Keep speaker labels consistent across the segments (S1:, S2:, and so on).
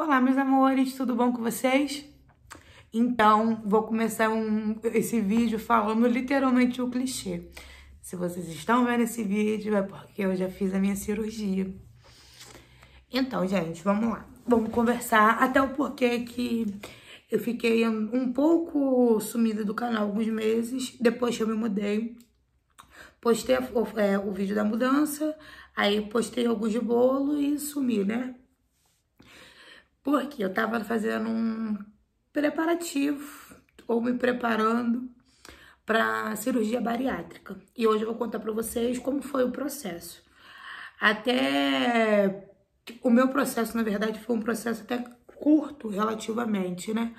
S1: Olá, meus amores, tudo bom com vocês? Então, vou começar um, esse vídeo falando literalmente o clichê. Se vocês estão vendo esse vídeo, é porque eu já fiz a minha cirurgia. Então, gente, vamos lá. Vamos conversar até o porquê que eu fiquei um pouco sumida do canal alguns meses. Depois que eu me mudei, postei o, é, o vídeo da mudança, aí postei alguns de bolo e sumi, né? porque eu estava fazendo um preparativo ou me preparando para cirurgia bariátrica. E hoje eu vou contar para vocês como foi o processo. Até o meu processo, na verdade, foi um processo até curto relativamente, né?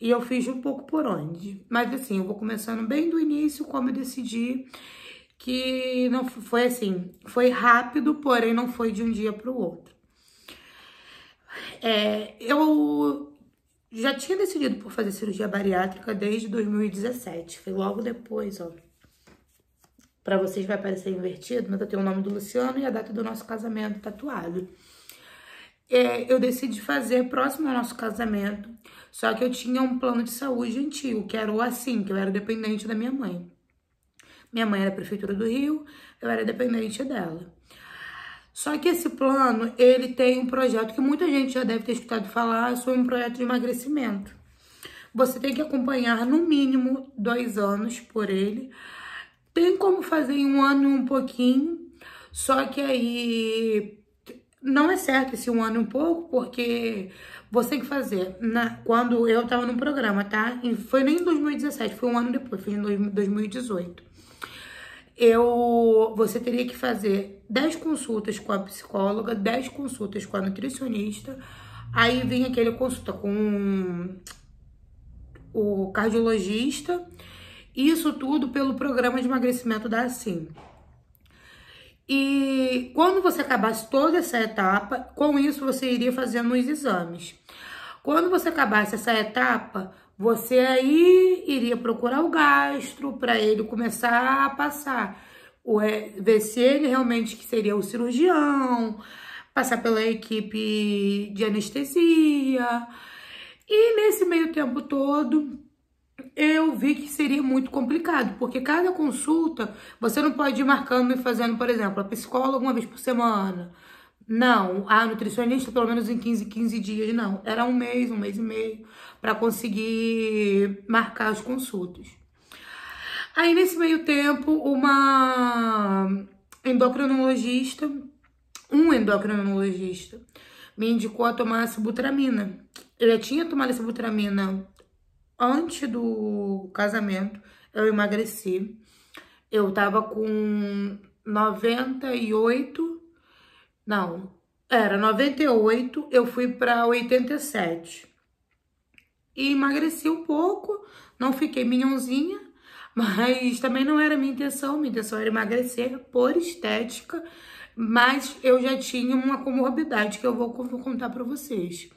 S1: E eu fiz um pouco por onde. Mas assim, eu vou começando bem do início, como eu decidi que não foi assim, foi rápido, porém não foi de um dia para o outro. É, eu já tinha decidido por fazer cirurgia bariátrica desde 2017. Foi logo depois, ó. Pra vocês vai parecer invertido, mas eu tenho o nome do Luciano e a data do nosso casamento tatuado. É, eu decidi fazer próximo ao nosso casamento, só que eu tinha um plano de saúde antigo, que era o assim, que eu era dependente da minha mãe. Minha mãe era prefeitura do Rio, eu era dependente dela. Só que esse plano, ele tem um projeto que muita gente já deve ter escutado falar sobre um projeto de emagrecimento. Você tem que acompanhar no mínimo dois anos por ele. Tem como fazer em um ano e um pouquinho, só que aí não é certo esse um ano e um pouco, porque você tem que fazer. Na, né? quando eu tava no programa, tá? E foi nem em 2017, foi um ano depois, foi em 2018 eu você teria que fazer 10 consultas com a psicóloga, 10 consultas com a nutricionista, aí vem aquele consulta com o cardiologista, isso tudo pelo programa de emagrecimento da Assim. E quando você acabasse toda essa etapa, com isso você iria fazendo os exames. Quando você acabasse essa etapa, você aí iria procurar o gastro para ele começar a passar, o, é, ver se ele realmente que seria o cirurgião, passar pela equipe de anestesia. E nesse meio tempo todo, eu vi que seria muito complicado, porque cada consulta você não pode ir marcando e fazendo, por exemplo, a psicóloga uma vez por semana, não, a nutricionista, pelo menos em 15, 15 dias, não. Era um mês, um mês e meio, para conseguir marcar as consultas. Aí, nesse meio tempo, uma endocrinologista, um endocrinologista, me indicou a tomar a sibutramina. Eu já tinha tomado essa subutramina antes do casamento, eu emagreci. Eu tava com 98 não, era 98, eu fui para 87. E emagreci um pouco, não fiquei minhãozinha, mas também não era minha intenção, minha intenção era emagrecer por estética, mas eu já tinha uma comorbidade que eu vou contar para vocês.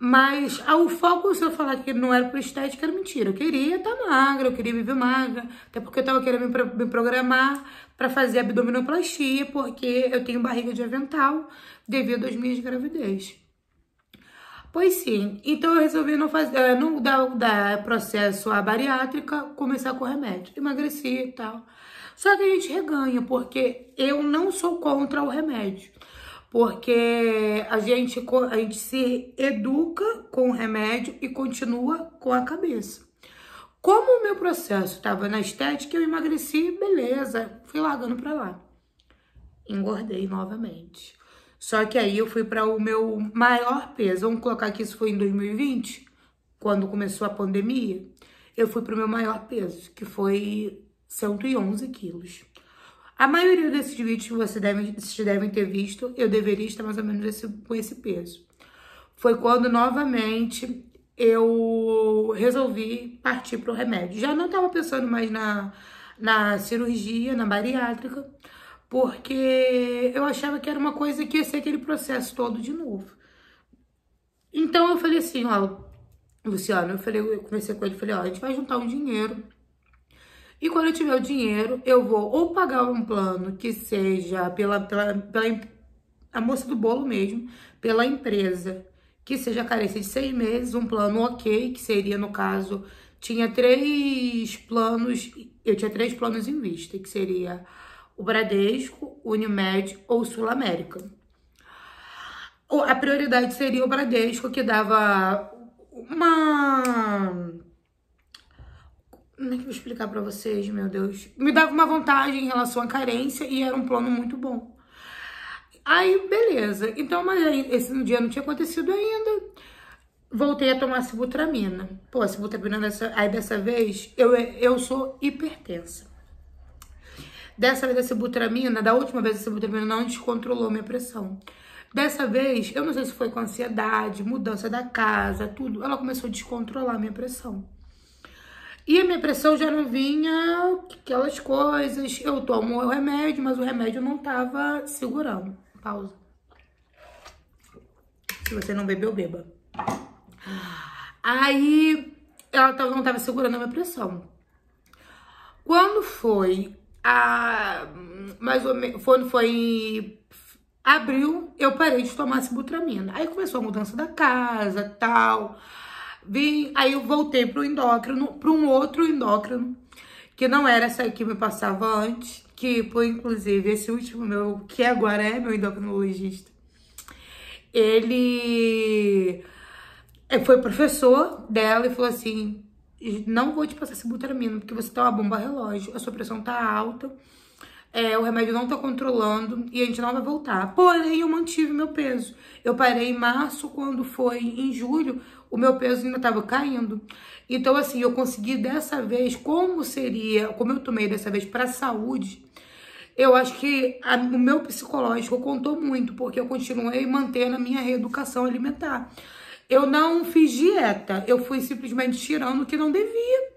S1: Mas ah, o foco, se eu falar que não era por estética, era mentira. Eu queria estar tá magra, eu queria viver magra. Até porque eu estava querendo me, pro, me programar para fazer abdominoplastia, porque eu tenho barriga de avental devido às minhas gravidez. Pois sim, então eu resolvi não fazer, eh, não dar, dar processo à bariátrica, começar com remédio. Emagreci e tal. Só que a gente reganha, porque eu não sou contra o remédio porque a gente, a gente se educa com o remédio e continua com a cabeça. Como o meu processo estava na estética, eu emagreci, beleza, fui largando para lá. Engordei novamente. Só que aí eu fui para o meu maior peso. Vamos colocar que isso foi em 2020, quando começou a pandemia. Eu fui para o meu maior peso, que foi 111 quilos. A maioria desses vídeos você deve, vocês devem ter visto, eu deveria estar mais ou menos esse, com esse peso. Foi quando, novamente, eu resolvi partir para o remédio. Já não estava pensando mais na, na cirurgia, na bariátrica, porque eu achava que era uma coisa que ia ser aquele processo todo de novo. Então eu falei assim, ó, Luciano, eu falei, eu comecei com ele, falei, ó, a gente vai juntar um dinheiro e quando eu tiver o dinheiro, eu vou ou pagar um plano que seja pela, pela, pela a moça do bolo mesmo, pela empresa, que seja carência de seis meses, um plano ok, que seria, no caso, tinha três planos, eu tinha três planos em vista, que seria o Bradesco, Unimed ou Sul América. A prioridade seria o Bradesco, que dava uma como é que eu vou explicar pra vocês, meu Deus? Me dava uma vantagem em relação à carência e era um plano muito bom. Aí, beleza. Então, mas aí, esse dia não tinha acontecido ainda. Voltei a tomar sibutramina. Pô, a sibutramina dessa, aí dessa vez, eu, eu sou hipertensa. Dessa vez a sibutramina, da última vez a sibutramina não descontrolou minha pressão. Dessa vez, eu não sei se foi com ansiedade, mudança da casa, tudo, ela começou a descontrolar minha pressão. E a minha pressão já não vinha aquelas coisas. Eu tomo o remédio, mas o remédio não tava segurando. Pausa. Se você não bebeu, beba. Aí ela não tava segurando a minha pressão. Quando foi a mais ou menos, quando foi em abril, eu parei de tomar sibutramina. Aí começou a mudança da casa, tal. Vim, aí eu voltei pro endócrino, para um outro endócrino, que não era essa que me passava antes, que foi inclusive esse último meu, que agora é meu endocrinologista. Ele foi professor dela e falou assim: não vou te passar sibutramina, porque você tá uma bomba relógio, a sua pressão tá alta, é, o remédio não tá controlando e a gente não vai voltar. Porém, eu mantive meu peso. Eu parei em março, quando foi em julho, o meu peso ainda estava caindo. Então, assim, eu consegui dessa vez, como seria, como eu tomei dessa vez para a saúde, eu acho que a, o meu psicológico contou muito, porque eu continuei mantendo a minha reeducação alimentar. Eu não fiz dieta, eu fui simplesmente tirando o que não devia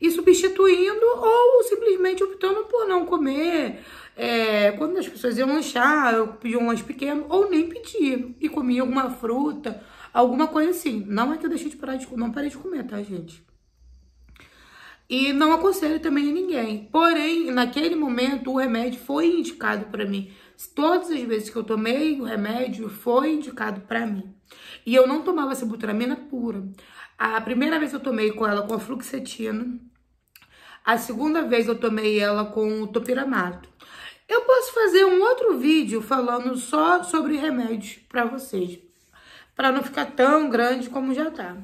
S1: e substituindo ou simplesmente optando por não comer. É, quando as pessoas iam lanchar, eu pedia um lanche pequeno ou nem pedia e comia alguma fruta Alguma coisa assim. Não é que eu deixei de parar de comer, não parei de comer, tá, gente? E não aconselho também a ninguém. Porém, naquele momento, o remédio foi indicado para mim. Todas as vezes que eu tomei o remédio, foi indicado para mim. E eu não tomava sibutramina pura. A primeira vez eu tomei com ela com a fluxetina. A segunda vez eu tomei ela com o topiramato. Eu posso fazer um outro vídeo falando só sobre remédios para vocês para não ficar tão grande como já tá.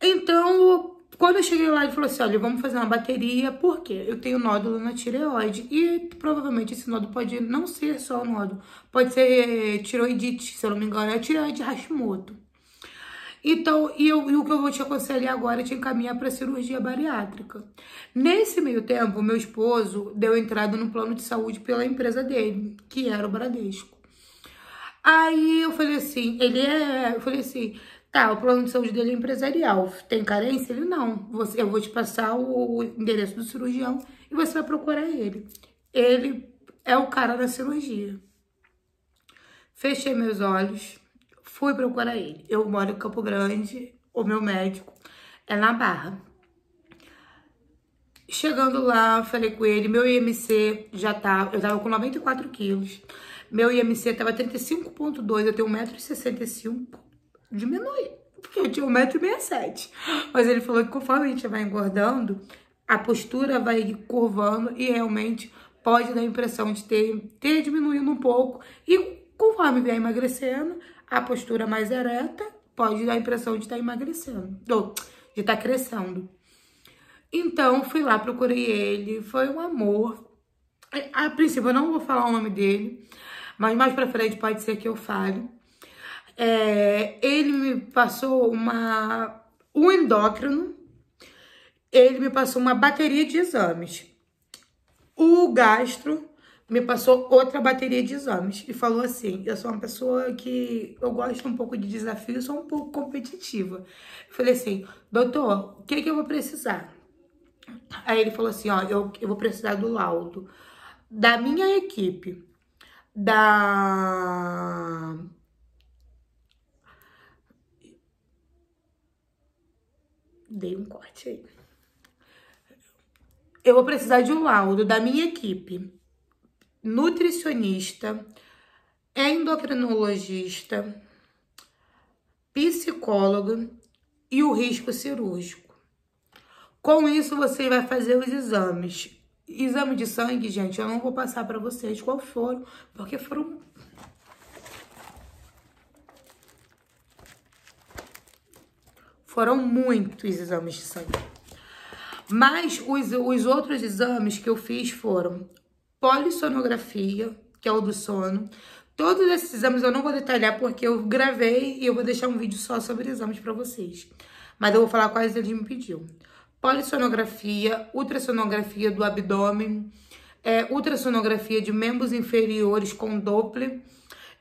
S1: Então, quando eu cheguei lá, ele falou assim, olha, vamos fazer uma bateria, porque eu tenho nódulo na tireoide e provavelmente esse nódulo pode não ser só um nódulo, pode ser tiroidite, se eu não me engano, é tireoide Hashimoto. Então, e, eu, e, o que eu vou te aconselhar agora é te encaminhar para cirurgia bariátrica. Nesse meio tempo, meu esposo deu entrada no plano de saúde pela empresa dele, que era o Bradesco. Aí eu falei assim, ele é. Eu falei assim, tá, o plano de saúde dele é empresarial. Tem carência? Ele não. Você, eu vou te passar o, o endereço do cirurgião e você vai procurar ele. Ele é o cara da cirurgia. Fechei meus olhos, fui procurar ele. Eu moro em Campo Grande, o meu médico é na Barra. Chegando lá, falei com ele, meu IMC já tá, eu tava com 94 quilos, meu IMC tava 35.2, eu tenho 1,65m, diminui, porque eu tinha 1,67m. Mas ele falou que conforme a gente vai engordando, a postura vai curvando e realmente pode dar a impressão de ter, ter um pouco. E conforme vier emagrecendo, a postura mais ereta pode dar a impressão de estar tá emagrecendo, de estar tá crescendo. Então fui lá, procurei ele, foi um amor. A princípio eu não vou falar o nome dele, mas mais pra frente pode ser que eu fale. É, ele me passou uma, um endócrino, ele me passou uma bateria de exames. O gastro me passou outra bateria de exames e falou assim: eu sou uma pessoa que eu gosto um pouco de desafio, sou um pouco competitiva. falei assim, doutor, o que, é que eu vou precisar? Aí ele falou assim, ó, eu, eu vou precisar do laudo da minha equipe, da... Dei um corte aí. Eu vou precisar de um laudo da minha equipe, nutricionista, endocrinologista, psicólogo e o risco cirúrgico. Com isso, você vai fazer os exames. Exame de sangue, gente, eu não vou passar para vocês qual foram, porque foram... Foram muitos exames de sangue. Mas os, os outros exames que eu fiz foram polissonografia, que é o do sono, Todos esses exames eu não vou detalhar porque eu gravei e eu vou deixar um vídeo só sobre exames para vocês. Mas eu vou falar quais eles me pediu polissonografia, ultrassonografia do abdômen, é, ultrassonografia de membros inferiores com Doppler,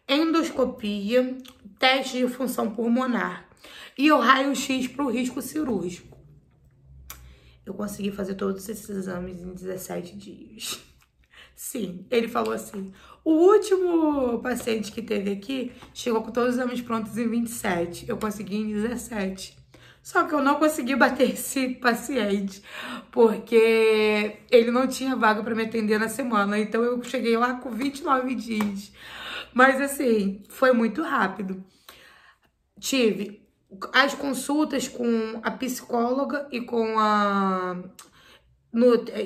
S1: endoscopia, teste de função pulmonar e o raio-x para o risco cirúrgico. Eu consegui fazer todos esses exames em 17 dias. Sim, ele falou assim. O último paciente que teve aqui chegou com todos os exames prontos em 27. Eu consegui em 17. Só que eu não consegui bater esse paciente, porque ele não tinha vaga para me atender na semana. Então eu cheguei lá com 29 dias. Mas assim, foi muito rápido. Tive as consultas com a psicóloga e com a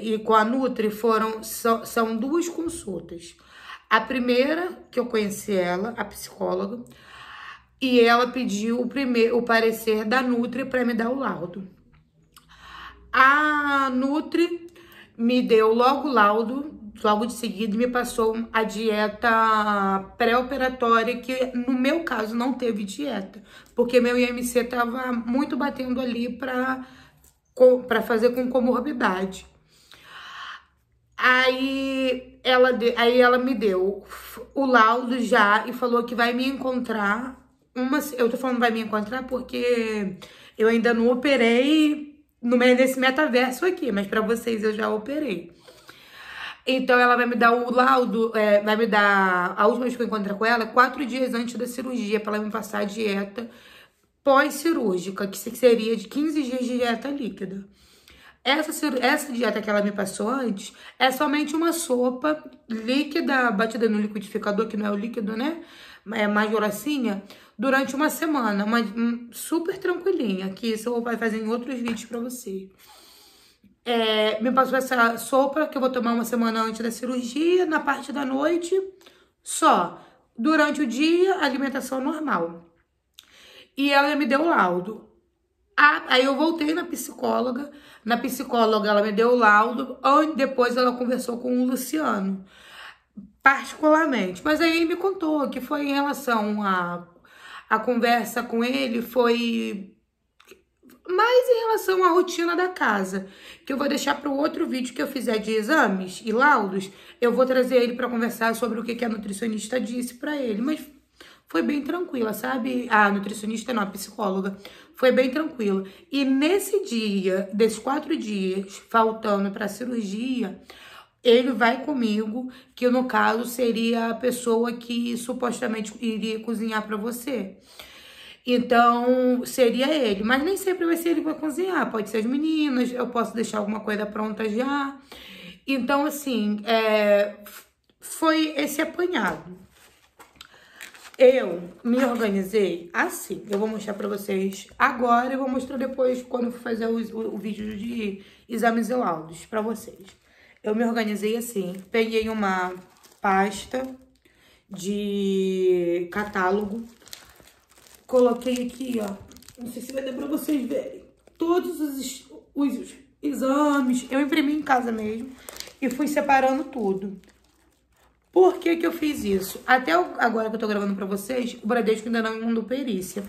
S1: e com a Nutri foram são, são duas consultas. A primeira que eu conheci ela, a psicóloga, e ela pediu o, primeiro, o parecer da Nutri para me dar o laudo. A Nutri me deu logo o laudo, logo de seguida, me passou a dieta pré-operatória, que no meu caso não teve dieta, porque meu IMC estava muito batendo ali para fazer com comorbidade. Aí ela, aí ela me deu o laudo já e falou que vai me encontrar uma, eu tô falando vai me encontrar porque eu ainda não operei no meio desse metaverso aqui, mas para vocês eu já operei. Então ela vai me dar o laudo, é, vai me dar a última vez que eu encontrei com ela, quatro dias antes da cirurgia, para ela me passar a dieta pós-cirúrgica, que seria de 15 dias de dieta líquida. Essa, essa dieta que ela me passou antes é somente uma sopa líquida, batida no liquidificador, que não é o líquido, né? É mais grossinha, durante uma semana. Uma, hum, super tranquilinha, que isso eu vou fazer em outros vídeos pra você É, me passou essa sopa que eu vou tomar uma semana antes da cirurgia, na parte da noite, só. Durante o dia, alimentação normal. E ela me deu o laudo. Ah, aí eu voltei na psicóloga. Na psicóloga ela me deu o laudo. Depois ela conversou com o Luciano, particularmente. Mas aí ele me contou que foi em relação a a conversa com ele foi mais em relação à rotina da casa, que eu vou deixar para o outro vídeo que eu fizer de exames e laudos, eu vou trazer ele para conversar sobre o que, que a nutricionista disse para ele, mas foi bem tranquila, sabe? A nutricionista não, a psicóloga. Foi bem tranquilo. E nesse dia, desses quatro dias, faltando para a cirurgia, ele vai comigo, que no caso seria a pessoa que supostamente iria cozinhar para você. Então, seria ele. Mas nem sempre vai ser ele que vai cozinhar. Pode ser as meninas, eu posso deixar alguma coisa pronta já. Então, assim, é, foi esse apanhado. Eu me organizei assim. Eu vou mostrar pra vocês agora e vou mostrar depois quando for fazer o, o, o, vídeo de exames e laudos pra vocês. Eu me organizei assim. Peguei uma pasta de catálogo. Coloquei aqui, ó. Não sei se vai dar pra vocês verem. Todos os, os exames. Eu imprimi em casa mesmo. E fui separando tudo. Por que, que eu fiz isso? Até agora que eu tô gravando pra vocês, o Bradesco ainda não me mandou perícia.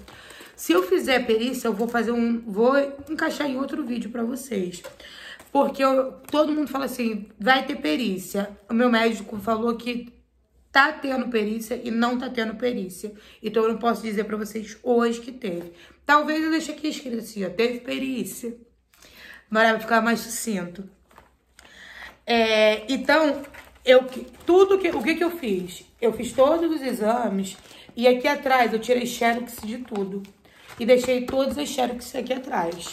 S1: Se eu fizer perícia, eu vou fazer um. Vou encaixar em outro vídeo pra vocês. Porque eu, todo mundo fala assim: vai ter perícia. O meu médico falou que tá tendo perícia e não tá tendo perícia. Então eu não posso dizer pra vocês hoje que teve. Talvez eu deixe aqui escrito assim: ó, teve perícia. Mas vai ficar mais sucinto. É, então, eu tudo que o que que eu fiz? Eu fiz todos os exames e aqui atrás eu tirei xerox de tudo e deixei todos os xerox aqui atrás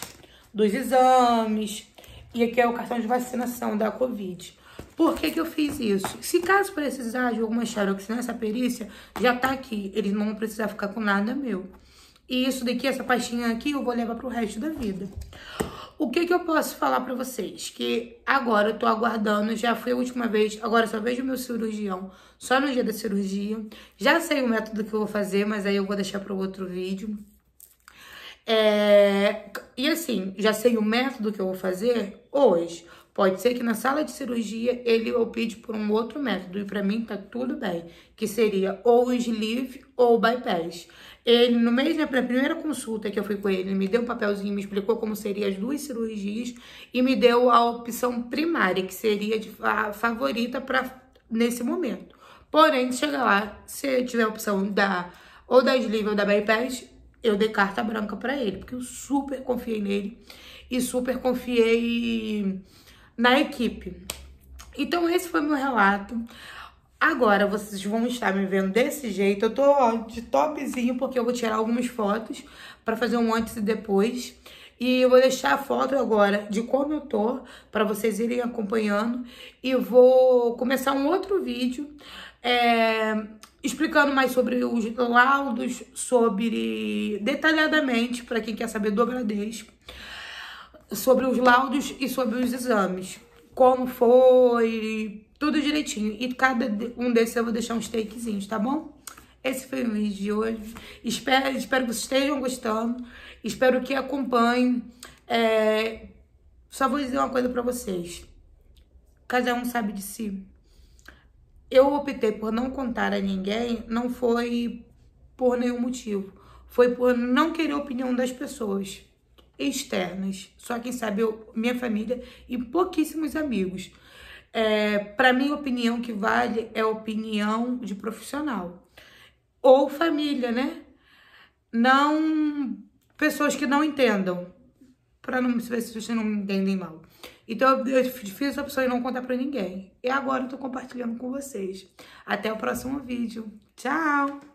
S1: dos exames e aqui é o cartão de vacinação da Covid. Por que que eu fiz isso? Se caso precisar de alguma xerox nessa perícia, já tá aqui. Eles não vão precisar ficar com nada meu. E isso daqui, essa pastinha aqui, eu vou levar pro resto da vida. O que que eu posso falar pra vocês? Que agora eu tô aguardando, já foi a última vez, agora só vejo meu cirurgião, só no dia da cirurgia. Já sei o método que eu vou fazer, mas aí eu vou deixar pro outro vídeo. É... E assim, já sei o método que eu vou fazer hoje. Pode ser que na sala de cirurgia ele opte por um outro método e para mim tá tudo bem, que seria ou o sleeve ou bypass. Ele, no mês na primeira consulta que eu fui com ele, ele me deu um papelzinho, me explicou como seriam as duas cirurgias e me deu a opção primária, que seria a favorita para nesse momento. Porém, chega lá, se tiver a opção da ou da sleeve ou da bypass, eu dei carta branca para ele, porque eu super confiei nele e super confiei na equipe. Então, esse foi meu relato. Agora vocês vão estar me vendo desse jeito. Eu tô ó, de topzinho porque eu vou tirar algumas fotos para fazer um antes e depois. E eu vou deixar a foto agora de como eu tô para vocês irem acompanhando. E vou começar um outro vídeo é, explicando mais sobre os laudos, sobre detalhadamente para quem quer saber do dobradez, sobre os laudos e sobre os exames. Como foi, tudo direitinho. E cada um desses eu vou deixar uns takezinhos, tá bom? Esse foi o vídeo de hoje. Espero, espero que vocês estejam gostando. Espero que acompanhem. É... Só vou dizer uma coisa pra vocês. Cada um sabe de si. Eu optei por não contar a ninguém, não foi por nenhum motivo. Foi por não querer a opinião das pessoas externas. Só quem sabe eu, minha família e pouquíssimos amigos. É, Para mim, opinião que vale é opinião de profissional ou família, né? Não pessoas que não entendam, para não ver se vocês não me entendem mal. Então eu fiz a opção de não contar para ninguém. E agora eu tô compartilhando com vocês. Até o próximo vídeo. Tchau!